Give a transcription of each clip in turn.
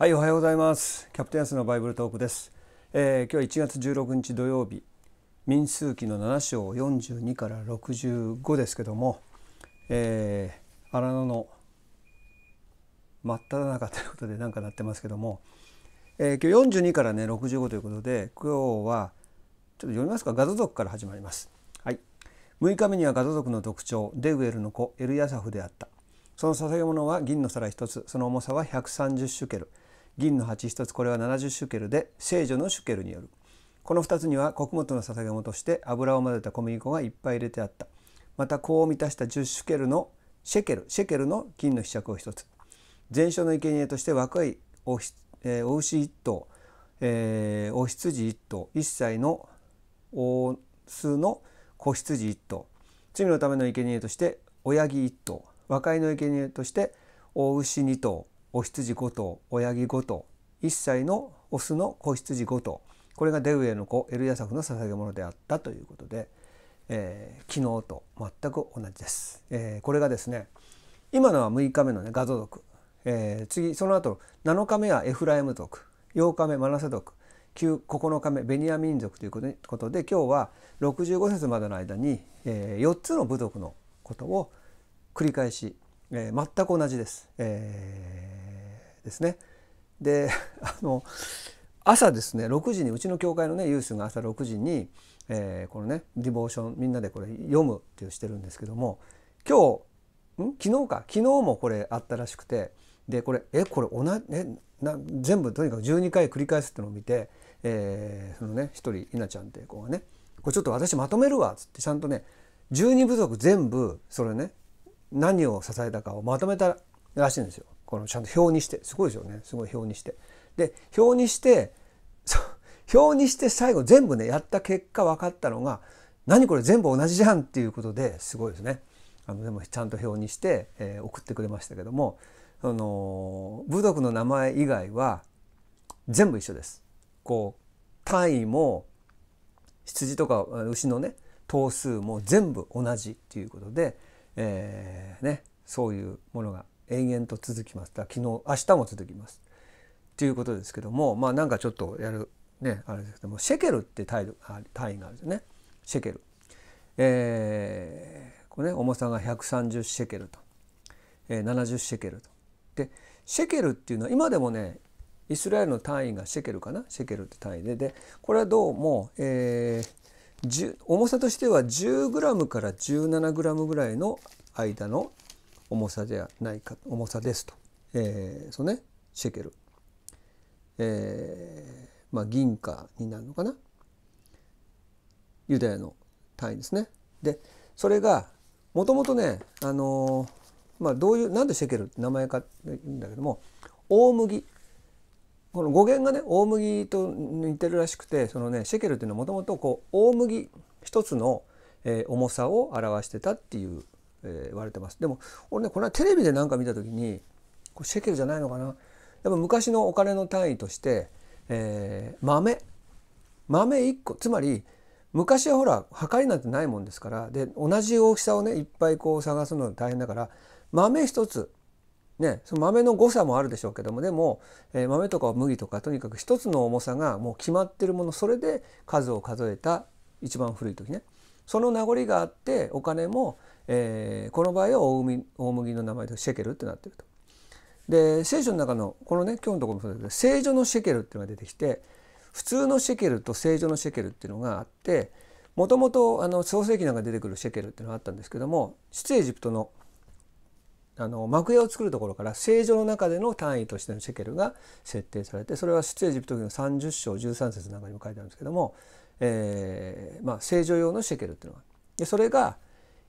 はいおはようございますキャプテンアのバイブルトークです、えー、今日1月16日土曜日民数記の7章42から65ですけども、えー、荒野の真っ只中ということでなんかなってますけども、えー、今日42からね65ということで今日はちょっと読みますかガザ族から始まりますはい6日目にはガザ族の特徴デウエルの子エルヤサフであったその捧げ物は銀の皿1つその重さは130シュケル銀の鉢一つこれは70シュケルで聖女のシュケルによるこの2つには穀物の捧げ物として油を混ぜた小麦粉がいっぱい入れてあったまた香を満たした10シュケルのシェケルシェケルの金の柄杓を1つ全焼の生贄として若いお,、えー、お牛1頭、えー、お羊1頭1歳のお酢の子羊1頭罪のための生贄として親木1頭和解の生贄として大牛2頭お羊5頭親木5頭1歳のオスの子羊5頭これがデウエの子エルヤサフの捧げ物であったということで、えー、昨日と全く同じです、えー、これがですね今のは6日目のねガゾ族、えー、次その後7日目はエフライム族8日目マナセ族9日目ベニヤ民族ということで今日は65節までの間に、え4つの部族のことを繰り返し、え全く同じです。えーですね。で あの朝ですね6時にうちの教会のねユースが朝6時に、えー、このねディボーションみんなでこれ読むっていうしてるんですけども今日ん昨日か昨日もこれあったらしくてでこれえこれ同じね、な全部とにかく12回繰り返すってのを見て、えー、そのね一人稲ちゃんって子がねこれちょっと私まとめるわっつってちゃんとね12部族全部それね何を支えたかをまとめたらしいんですよ。このちゃんと表にしてすごいですよねすごい表にしてで表にして表にして最後全部ねやった結果分かったのが何これ全部同じじゃんっていうことですごいですねあのでもちゃんと表にして、えー、送ってくれましたけどもあの部族の名前以外は全部一緒です。こう単位も羊とか牛のね頭数も全部同じっていうことで、えー、ね、そういうものが延々と続きますだ昨日明日も続きますっていうことですけどもまあなんかちょっとやるねあれですけどもシェケルって単位単位があるんですよねシェケル。えー、これね重さが130シェケルと、えー、70シェケルと。でシェケルっていうのは今でもねイスラエルの単位がシェケルかなシェケルって単位ででこれはどうも、えー、重さとしては 10g から 17g ぐらいの間の重さじゃないか重さですと、えー、そうねシェケル、えー、まあ銀貨になるのかなユダヤの単位ですね。でそれがもともとね、あのー、まあ、どういうなんでシェケルって名前か言うんだけども大麦この語源がね大麦と似てるらしくてそのねシェケルっていうのはもともと大麦一つの、えー、重さを表してたっていうえー、言われてますでも俺ねこれはテレビで何か見た時にこシェケルじゃないのかなやっぱ昔のお金の単位として、えー、豆豆1個つまり昔はほらはかりなんてないもんですからで同じ大きさをねいっぱいこう探すの大変だから豆1つね、その豆の誤差もあるでしょうけどもでも、えー、豆とか麦とかとにかく一つの重さがもう決まってるものそれで数を数えた一番古い時ねその名残があってお金も、えー、この場合は大麦大麦の名前でシェケルってなってると。で聖書の中のこのね今日のところもそうすけど聖女のシェケルっていうのが出てきて普通のシェケルと聖女のシェケルっていうのがあってもともと創世紀なんか出てくるシェケルっていうのがあったんですけども出エジプトのあの幕屋を作るところから聖女の中での単位としてのシェケルが設定されてそれは出エジプト記の30章13節なんかにも書いてあるんですけどもえー、まあ、正常用のシェケルっていうのがでそれが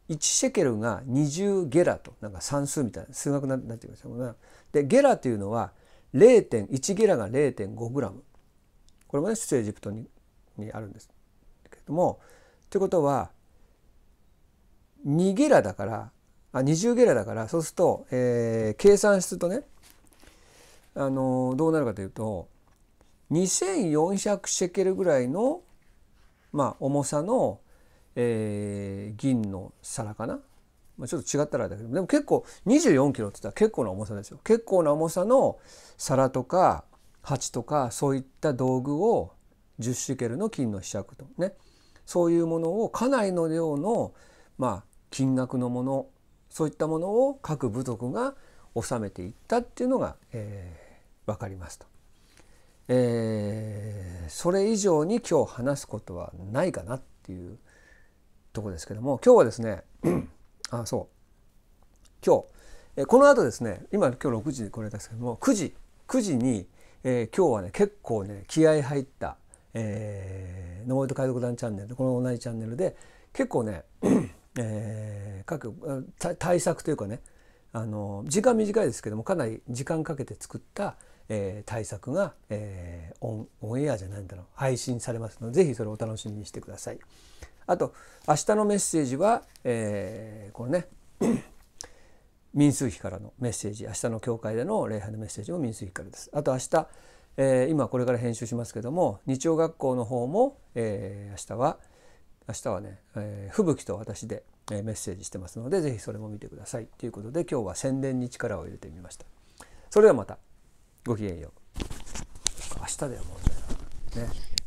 1シェケルが20ゲラとなんか算数みたいな数学になってきますよでゲラというのは0.1ゲラが0.5グラムこれもね出エジプトににあるんですけれどもということは2ゲラだからあ20ゲラだからそうすると、えー、計算するとね、あのー、どうなるかというと2400シェケルぐらいのまあ、重さの、えー、銀の皿かな、まあ、ちょっと違ったらだけどでも結構24キロって言ったら結構な重さですよ結構な重さの皿とか鉢とかそういった道具を10シケルの金の試着とねそういうものを家内の量の、まあ、金額のものそういったものを各部族が納めていったっていうのが、えー、分かりますと。えーそれ以上に今日話すことはないかなっていうとこですけども今日はですね あそう今日えこの後ですね今今日6時これですけども9時9時に、えー、今日はね結構ね気合入った、えー、ノート解読団チャンネルこの同じチャンネルで結構ね、えー、各対策というかねあの時間短いですけどもかなり時間かけて作ったえー、対策が、えー、オンオンエアじゃないんだろう配信されますので是非それをお楽しみにしてください。あと明日のメッセージは、えー、このね 民数費からのメッセージ明日の教会での礼拝のメッセージも民数費からです。あと明日、えー、今これから編集しますけども日曜学校の方も、えー、明日は明日はね、えー、吹雪と私で、えメッセージしてますので是非それも見てくださいということで今日は宣伝に力を入れてみました。それではまた。ごきげんよう明日だよ問題はね